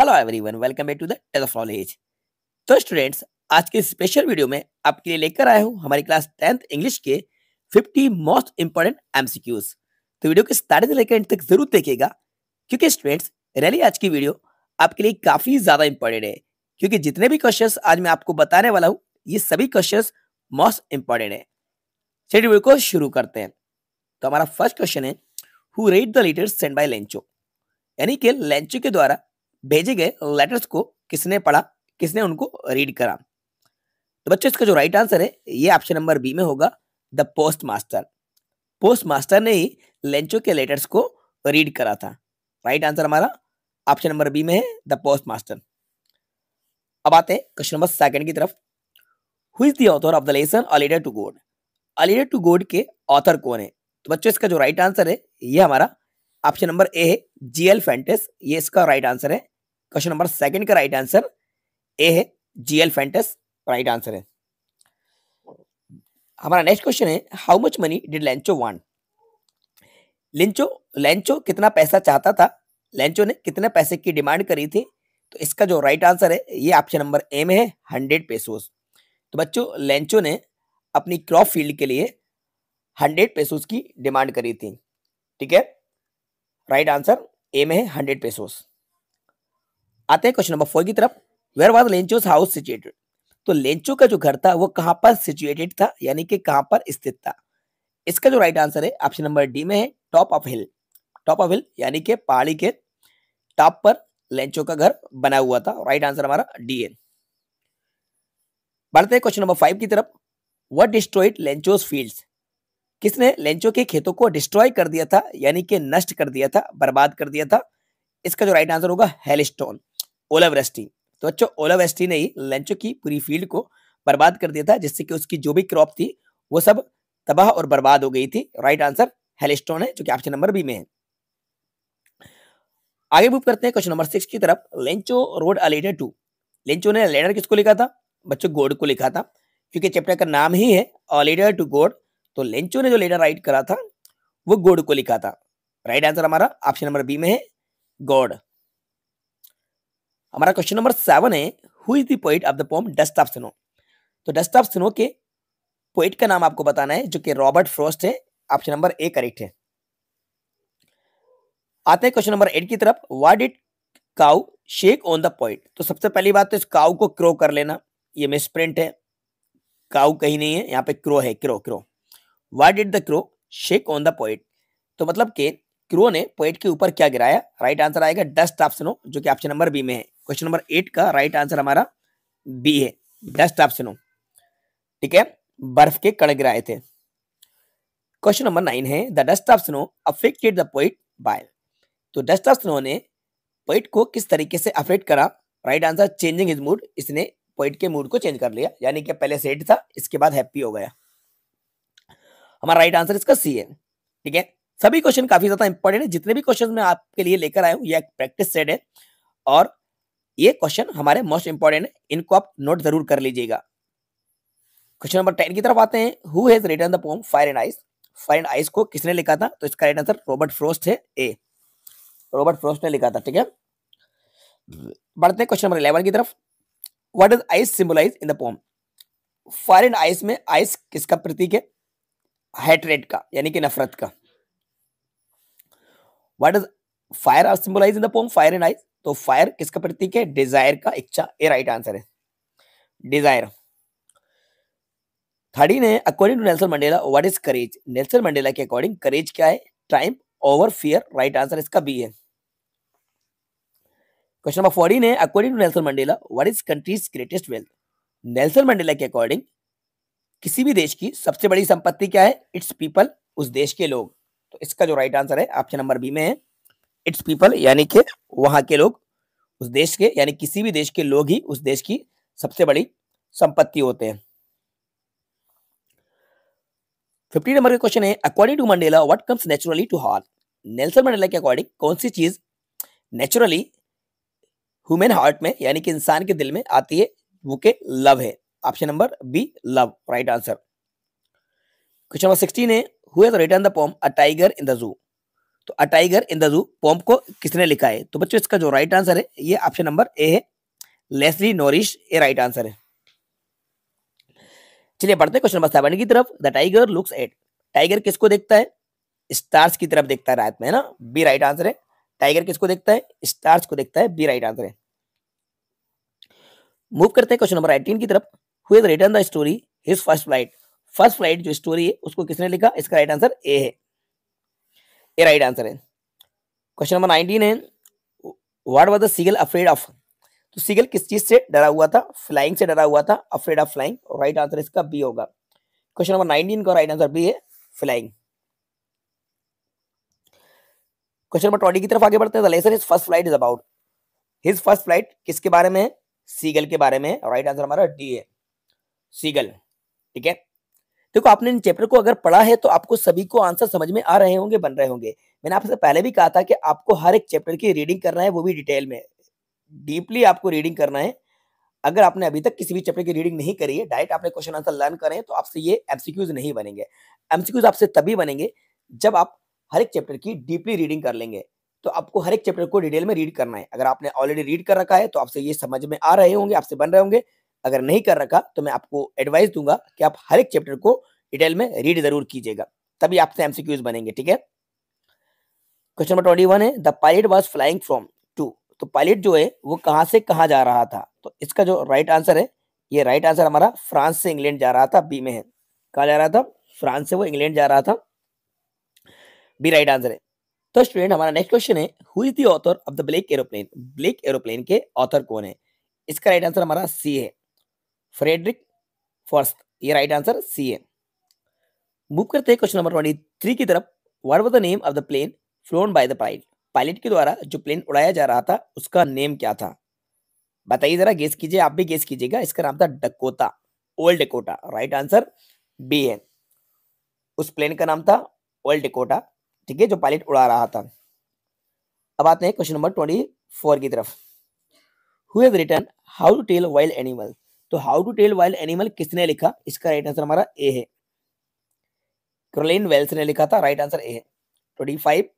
hello everyone welcome back to the stage of knowledge तो students आज के special video में आपके लिए लेकर आया हूँ हमारी क्लास टेंथ इंग्लिश के 50 मोस्ट इंपॉर्टेंट एमसीक्यूज तो वीडियो के स्टार्टिंग से लेकर एंड तक जरूर देखिएगा क्योंकि स्टूडेंट्स रैली आज की वीडियो आपके लिए काफी ज्यादा इंपॉर्टेंट है क्योंकि जितने भी क्वेश्चन आज मैं आपको बताने वाला हूँ ये सभी क्वेश्चन मोस्ट इंपॉर्टेंट है चलिए वीडियो को शुरू करते हैं तो हमारा फर्स्ट क्वेश्चन है who read the letters send by Lencho यानी कि लेंचो के द्वारा भेजे गए लेटर्स को किसने पढ़ा किसने उनको रीड करा तो बच्चों इसका जो राइट आंसर है ये ऑप्शन नंबर बी में होगा the post master post master ने ही लेंचो के लेटर्स को रीड करा था राइट आंसर हमारा ऑप्शन नंबर बी में है द पोस्ट मास्टर अब आते हैं क्वेश्चन नंबर सेकंड की तरफ who is the author of the lesson a letter to God a letter to God के ऑथर कौन है तो बच्चों इसका जो राइट आंसर है ये हमारा ऑप्शन नंबर ए है जी एल फेंटेस ये इसका राइट आंसर है क्वेश्चन नंबर सेकंड का राइट आंसर ए है जीएल फेंटस राइट आंसर है हमारा नेक्स्ट क्वेश्चन है how much money did Lencho want Lencho Lencho कितना पैसा चाहता था लेंचो ने कितने पैसे की डिमांड करी थी तो इसका जो राइट आंसर है ये ऑप्शन नंबर ए में है हंड्रेड पेसोस तो बच्चों लेंचो ने अपनी क्रॉप फील्ड के लिए हंड्रेड पेसोस की डिमांड करी थी ठीक है राइट आंसर ए में है हंड्रेड पेसोस आते हैं क्वेश्चन नंबर फोर की तरफ where was Lencho house situated तो लेंचो का जो घर था वो कहाँ पर सिचुएटेड था यानी कि कहाँ पर स्थित था इसका जो राइट आंसर है ऑप्शन नंबर डी में है top of hill top of hill यानी कि पहाड़ी के टॉप पर लेंचो का घर बना हुआ था राइट आंसर हमारा डी है बढ़ते हैं क्वेश्चन नंबर फाइव की तरफ वट डिस्ट्रॉइड लेंचोज फील्ड किसने लेंचो के खेतों को डिस्ट्रॉय कर दिया था यानी कि नष्ट कर दिया था बर्बाद कर दिया था इसका जो राइट आंसर होगा हेलस्टोन ओलावरेस्टी तो बच्चों ओलावरेस्टी ने ही लेंचो की पूरी फील्ड को बर्बाद कर दिया था जिससे कि उसकी जो भी क्रॉप थी वो सब तबाह और बर्बाद हो गई थी राइट आंसर हेलिस्टोन है जो कि ऑप्शन नंबर बी में है आगे मूव करते हैं क्वेश्चन नंबर सिक्स की तरफ Lencho wrote a letter to Lencho ने लेडर किसको लिखा था बच्चों गोड को लिखा था क्योंकि चैप्टर का नाम ही है अलेडर टू गोड तो लेंचो ने जो लेडर राइट करा था वो गोड को लिखा था राइट आंसर हमारा ऑप्शन नंबर बी में है गॉड हमारा क्वेश्चन नंबर सेवन है who is the poet of the poem dust of snow तो डस्ट ऑफ स्नो के पोइट का नाम आपको बताना है जो कि रॉबर्ट फ्रोस्ट है ऑप्शन नंबर ए करेक्ट है आते हैं क्वेश्चन नंबर एट की तरफ what did crow shake on the point तो सबसे पहली बात तो इस काउ को क्रो कर लेना ये मिस प्रिंट है काउ कहीं नहीं है यहाँ पे क्रो है crow crow what did the crow shake on the point तो मतलब के क्रो ने पॉइंट के ऊपर क्या गिराया राइट आंसर आएगा डस्ट ऑफ स्नो जो कि ऑप्शन नंबर बी में है क्वेश्चन नंबर एट का राइट right आंसर हमारा बी है डस्ट ऑप्शन स्नो ठीक है बर्फ के कड़ गिराए थे क्वेश्चन नंबर नाइन है the dust of snow affected the poet by तो डस्ट ऑफ स्नो ने पोइट को किस तरीके से अफेक्ट करा right answer changing is mood इसने पोइट के मूड को चेंज कर लिया यानी कि पहले सेट था इसके बाद हैप्पी हो गया हमारा राइट आंसर इसका सी है ठीक है सभी क्वेश्चन काफी ज्यादा इंपॉर्टेंट है जितने भी क्वेश्चन मैं आपके लिए लेकर आया हूँ यह प्रैक्टिस सेट है और ये क्वेश्चन हमारे मोस्ट इंपॉर्टेंट है इनको आप नोट जरूर कर लीजिएगा क्वेश्चन नंबर टेन की तरफ आते हैं who has written the poem fire and ice fire and ice को किसने लिखा था तो इसका राइट आंसर रॉबर्ट फ्रोस्ट है ए रॉबर्ट फ्रोस्ट ने लिखा था ठीक है बढ़ते हैं क्वेश्चन नंबर इलेवन की तरफ what is ice symbolise in the poem fire and ice में आइस किसका प्रतीक है हेटरेट का यानी कि नफरत का what is fire are symbolise in the poem fire and ice तो फायर किसका प्रतीक है डिजायर का इच्छा ये राइट आंसर है डिजायर थर्डी ने according to Nelson Mandela what is courage Nelson Mandela के अकॉर्डिंग करेज क्या है time over fear right answer इसका बी है क्वेश्चन नंबर फोर्टीन है according to Nelson Mandela what is countries greatest wealth Nelson Mandela के according किसी भी देश की सबसे बड़ी संपत्ति क्या है इट्स पीपल उस देश के लोग तो इसका जो राइट आंसर है ऑप्शन नंबर बी में है इट्स पीपल यानी कि वहाँ के लोग उस देश के यानी किसी भी देश के लोग ही उस देश की सबसे बड़ी संपत्ति होते हैं फिफ्टी नंबर का क्वेश्चन है according to Mandela what comes naturally to heart Nelson Mandela के अकॉर्डिंग कौन सी चीज नेचुरली ह्यूमन हार्ट में यानी कि इंसान के दिल में आती है वो के लव है option number B love right answer question number sixteen है who has written the poem a tiger in the zoo तो a tiger in the zoo poem को किसने लिखा है तो बच्चों इसका जो राइट आंसर है ये ऑप्शन नंबर ए है लेस्ली नोरिश ये राइट आंसर है चलिए बढ़ते हैं क्वेश्चन नंबर सेवन की तरफ the tiger looks at tiger किसको देखता है स्टार्स की तरफ देखता है रात में है ना बी राइट आंसर है टाइगर किसको देखता है स्टार्स को देखता है बी राइट आंसर है मूव करते हैं क्वेश्चन नंबर एटीन की तरफ who is written the story his first flight first flight जो स्टोरी है उसको किसने लिखा इसका राइट आंसर ए है ए राइट आंसर है क्वेश्चन नंबर नाइनटीन है what was the seagull afraid of तो सीगल किस चीज से डरा हुआ था फ्लाइंग से डरा हुआ था afraid of flying right answer इसका बी होगा क्वेश्चन नंबर नाइनटीन का राइट आंसर बी है फ्लाइंग क्वेश्चन नंबर ट्वेंटी की तरफ आगे बढ़ते हैं lesson is first flight is about his first flight किसके बारे में सीगल के बारे में राइट आंसर हमारा डी है सीगल ठीक है देखो आपने इन चैप्टर को अगर पढ़ा है तो आपको सभी को आंसर समझ में आ रहे होंगे बन रहे होंगे मैंने आपसे पहले भी कहा था कि आपको हर एक चैप्टर की रीडिंग करना है वो भी डिटेल में डीपली आपको रीडिंग करना है अगर आपने अभी तक किसी भी चैप्टर की रीडिंग नहीं करी है डायरेक्ट आपने क्वेश्चन आंसर लर्न करें तो आपसे ये एमसीक्यूज नहीं बनेंगे एमसीक्यूज आपसे तभी बनेंगे जब आप हर एक चैप्टर की डीपली रीडिंग कर लेंगे तो आपको हर एक चैप्टर को डिटेल में रीड करना है अगर आपने ऑलरेडी रीड कर रखा है तो आपसे ये समझ में आ रहे होंगे आपसे बन रहे होंगे अगर नहीं कर रखा तो मैं आपको एडवाइस दूंगा कि आप हर एक चैप्टर को डिटेल में रीड जरूर कीजिएगा तभी आपसे एमसीक्यूज बनेंगे ठीक है क्वेश्चन नंबर ट्वेंटी वन है the pilot was flying from to तो पायलट जो है वो कहाँ से कहाँ जा रहा था तो इसका जो राइट आंसर है ये राइट आंसर हमारा फ्रांस से इंग्लैंड जा रहा था बी में है कहा जा रहा था फ्रांस से वो इंग्लैंड जा रहा था बी राइट आंसर है तो स्टूडेंट हमारा नेक्स्ट क्वेश्चन है who is the author of the black aeroplane black aeroplane के ऑथर कौन है इसका राइट आंसर हमारा सी है फ्रेडरिक फर्स्ट ये राइट आंसर सी है मूव करते हैं क्वेश्चन नंबर ट्वेंटी थ्री की तरफ what was the name of the plane flown by the pilot pilot के द्वारा जो प्लेन उड़ाया जा रहा था उसका नेम क्या था बताइए जरा गेस कीजिए आप भी गेस कीजिएगा इसका नाम था Dakota old Dakota right answer B है उस प्लेन का नाम था ओल्ड डकोटा ठीक है जो पायलट उड़ा रहा था अब आते हैं क्वेश्चन नंबर ट्वेंटी फोर की तरफ who has written how to tell wild animal तो how to tell wild animal किसने लिखा इसका राइट आंसर हमारा ए है क्रोलिन वेल्स ने लिखा था राइट आंसर ए है twenty five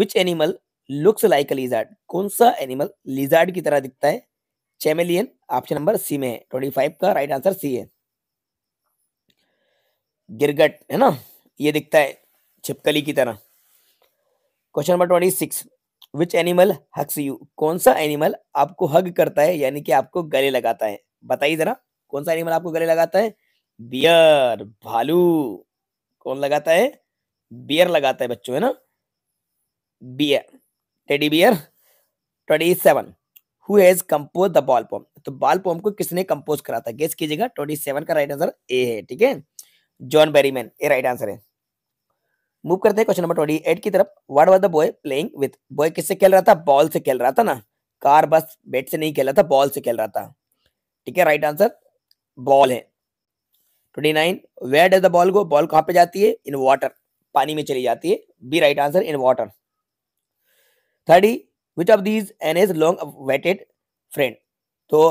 which animal looks like lizard कौन सा एनिमल लिजार्ड की तरह दिखता है चेमेलियन ऑप्शन नंबर सी में है ट्वेंटी फाइव का राइट आंसर सी है गिरगट है ना ये दिखता है छिपकली की तरह question number twenty six which animal hugs you कौन सा एनिमल आपको हग करता है यानी कि आपको गले लगाता है बताइए जरा कौन सा एनिमल आपको गले लगाता है बियर भालू कौन लगाता है बियर लगाता है बच्चों है ना bear teddy bear twenty seven who has compose the ball poem तो बॉल पॉम को किसने कंपोज करा था गेस कीजिएगा ट्वेंटी सेवन का राइट आंसर ए है ठीक है जॉन बेरीमैन ये राइट आंसर है मूव करते हैं क्वेश्चन नंबर ट्वेंटी एट की तरफ what was the boy playing with boy किससे खेल रहा था बॉल से खेल रहा था ना कार बस बेट से नहीं खेल रहा था बॉल से खेल रहा था ठीक है राइट आंसर बॉल है twenty nine where does the ball go ball कहां पे जाती है इन वाटर पानी में चली जाती है B right answer in water thirty which of these Anne as long waited friend तो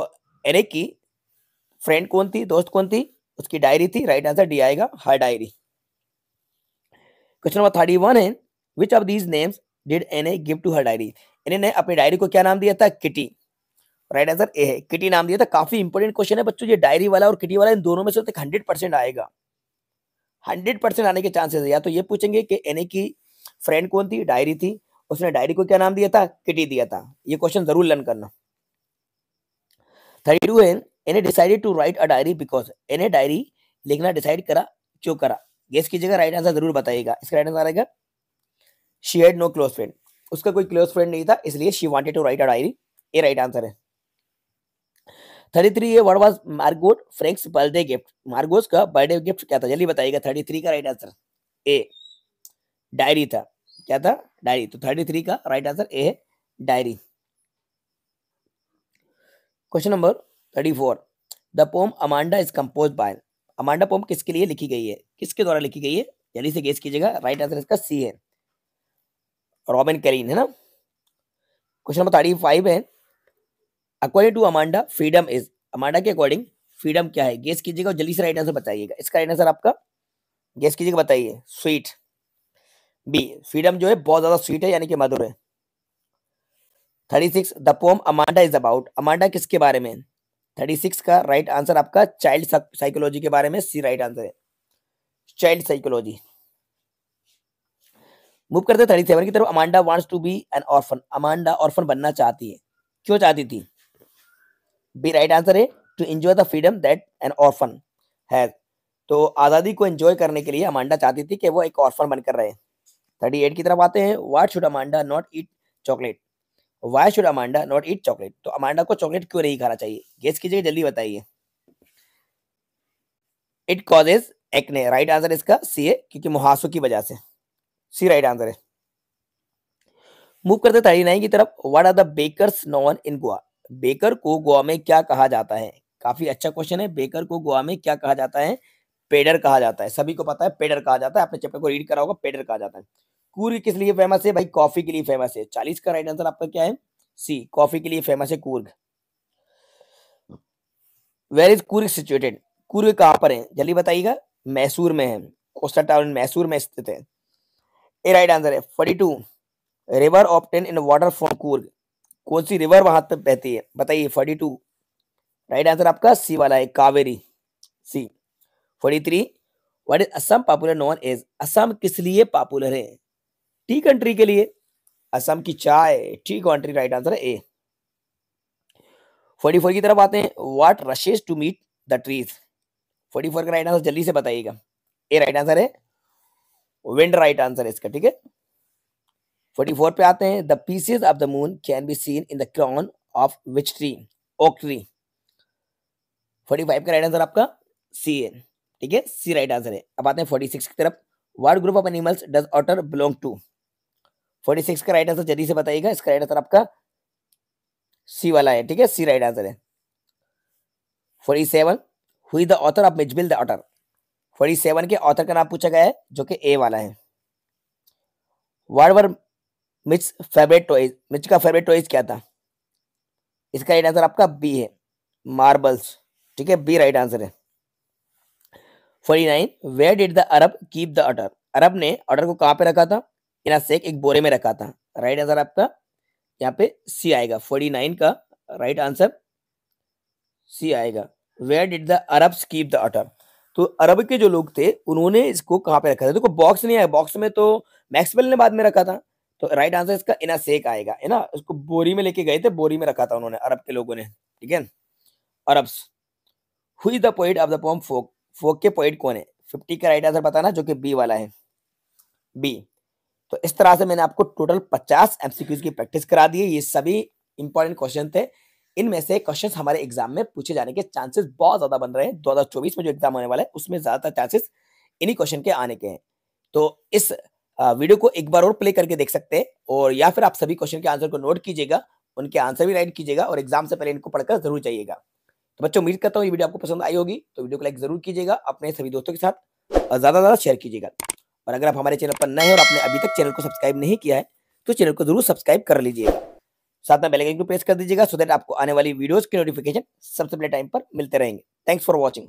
एन की फ्रेंड कौन थी दोस्त कौन थी उसकी डायरी थी राइट आंसर डी आएगा her diary question number thirty one है which of these names did Anne a give to her diary Anne ने अपनी डायरी को क्या नाम दिया था किटी राइट आंसर ए है किटी नाम दिया था काफी इंपोर्टेंट क्वेश्चन है बच्चों ये डायरी वाला और किटी वाला इन दोनों में से हंड्रेड तो परसेंट आएगा हंड्रेड परसेंट आने के चांसेस है या तो ये पूछेंगे कि एने की फ्रेंड कौन थी डायरी थी उसने डायरी को क्या नाम दिया था किटी दिया था ये क्वेश्चन जरूर लर्न करना थर्टी टू है Anne decided to write a diary because Anne diary लिखना डिसाइड करा क्यों करा गेस कीजिएगा राइट आंसर जरूर बताइएगा इसका राइट आंसर आएगा she had no close friend उसका कोई क्लोज फ्रेंड नहीं था इसलिए she wanted to write a diary ये राइट आंसर है थर्टी थ्री ये word was Margot Frank's birthday gift Margot's का बर्थडे गिफ्ट क्या था जल्दी बताइएगा थर्टी थ्री का राइट आंसर ए डायरी था क्या था डायरी तो थर्टी थ्री का राइट आंसर ए है diary question number thirty four the poem Amanda is composed by Amanda poem किसके लिए लिखी गई है किसके द्वारा लिखी गई है जल्दी से गेस कीजिएगा राइट आंसर इसका सी है रॉबिन करीन है ना क्वेश्चन नंबर थर्टी फाइव है according to Amanda freedom is Amanda के अकॉर्डिंग फ्रीडम क्या है गेस कीजिएगा जल्दी से राइट आंसर बताइएगा इसका राइट आंसर आपका गेस कीजिएगा बताइए स्वीट बी फ्रीडम जो है बहुत ज्यादा स्वीट है यानी कि मधुर है thirty six the poem Amanda is about Amanda किसके बारे में थर्टी सिक्स का राइट आंसर आपका चाइल्ड साइकोलॉजी के बारे में सी राइट आंसर है चाइल्ड साइकोलॉजी मूव करते थर्टी सेवन की तरफ Amanda wants to be an orphan Amanda orphan बनना चाहती है क्यों चाहती थी बी राइट आंसर है to enjoy the freedom that an orphan has तो आज़ादी को एंजॉय करने के लिए अमांडा चाहती थी कि वो एक ऑर्फन बनकर रहे थर्टी एट की तरफ आते हैं what should Amanda not eat chocolate why should Amanda not eat chocolate तो अमांडा को चॉकलेट क्यों नहीं खाना चाहिए गेस कीजिए जल्दी बताइए it causes acne right answer इसका सी है क्योंकि मुहासों की वजह से सी राइट आंसर है मूव करते थर्टी नाइन की तरफ what are the bakers known in Goa baker को गोवा में क्या कहा जाता है काफी अच्छा क्वेश्चन है बेकर को गोवा में क्या कहा जाता है पेडर कहा जाता है सभी को पता है पेडर कहा जाता है आपने चैप्टर को रीड करा होगा पेडर कहा जाता है कूर्ग किस लिए फेमस है भाई कॉफी के लिए फेमस है चालीस का राइट आंसर आपका क्या है सी कॉफी के लिए फेमस है Coorg where is Coorg situated Coorg कहाँ पर है जल्दी बताइएगा मैसूर में है कोस्टा टाउन मैसूर में स्थित है ए राइट आंसर है forty two river obtain in water from Coorg कौन सी रिवर वहां पर बहती है बताइए फोर्टी टू राइट आंसर आपका सी वाला है Kaveri C forty three what is Assam popular known as Assam किस लिए पॉपुलर है टी कंट्री के लिए असम की चाय tea country right answer A forty four की तरफ आते हैं what rushes to meet the trees forty four का राइट आंसर जल्दी से बताइएगा ए राइट आंसर है विंड राइट आंसर है इसका ठीक है 44 पे आते हैं the pieces of the moon can be seen in the crown of which tree oak tree 45 का राइट आंसर आपका सी है ठीक है सी राइट आंसर है अब आते हैं 46 की तरफ word group of animals does otter belong to 46 का राइट आंसर जल्दी से बताइएगा इसका राइट आंसर आपका सी वाला है ठीक है सी राइट आंसर है 47 who is the author of Mijbil the otter 47 के ऑथर का नाम पूछा गया है जो कि ए वाला है word were Mij favourite toys Mij का फेवरेट टॉयज क्या था इसका राइट आंसर आपका बी है मार्बल्स ठीक है बी राइट आंसर है forty nine where did the Arab keep the otter Arab ने अटर को कहाँ पे रखा था इना सेक एक बोरे में रखा था राइट आंसर आपका यहाँ पे सी आएगा फोर्टी नाइन का राइट आंसर सी आएगा where did the Arab keep the otter तो अरब के जो लोग थे उन्होंने इसको कहाँ पे रखा था देखो तो बॉक्स नहीं आया बॉक्स में तो मैक्सवेल ने बाद में रखा था तो राइट आंसर इसका इना सेक आएगा है ना उसको बोरी में लेके गए थे बोरी में रखा था उन्होंने अरब के लोगों ने ठीक है Arab who is the poet of the poem folk folk के पोइट कौन है फिफ्टी का राइट आंसर बताना जो कि बी वाला है बी तो इस तरह से मैंने आपको टोटल पचास एमसीक्यूज की प्रैक्टिस करा दी है ये सभी इंपॉर्टेंट क्वेश्चन थे इनमें से क्वेश्चन हमारे एग्जाम में पूछे जाने के चांसेस बहुत ज्यादा बन रहे हैं 2024 में जो एग्जाम होने वाला है उसमें ज्यादातर चांसेस इन्हीं क्वेश्चन के आने के हैं तो इस वीडियो को एक बार और प्ले करके देख सकते हैं और या फिर आप सभी क्वेश्चन के आंसर को नोट कीजिएगा उनके आंसर भी राइट कीजिएगा और एग्जाम से पहले इनको पढ़कर जरूर जाइएगा तो बच्चों उम्मीद करता हूँ ये वीडियो आपको पसंद आई होगी तो वीडियो को लाइक जरूर कीजिएगा अपने सभी दोस्तों के साथ और ज़्यादा ज़्यादा शेयर कीजिएगा और अगर आप हमारे चैनल पर नए और आपने अभी तक चैनल को सब्सक्राइब नहीं किया है तो चैनल को जरूर सब्सक्राइब कर लीजिएगा साथ में बेलाइकन को प्रेस कर दीजिएगा सो देट आपको आने वाली वीडियोज़ की नोटिफिकेशन सबसे पहले टाइम पर मिलते रहेंगे थैंक्स फॉर वॉचिंग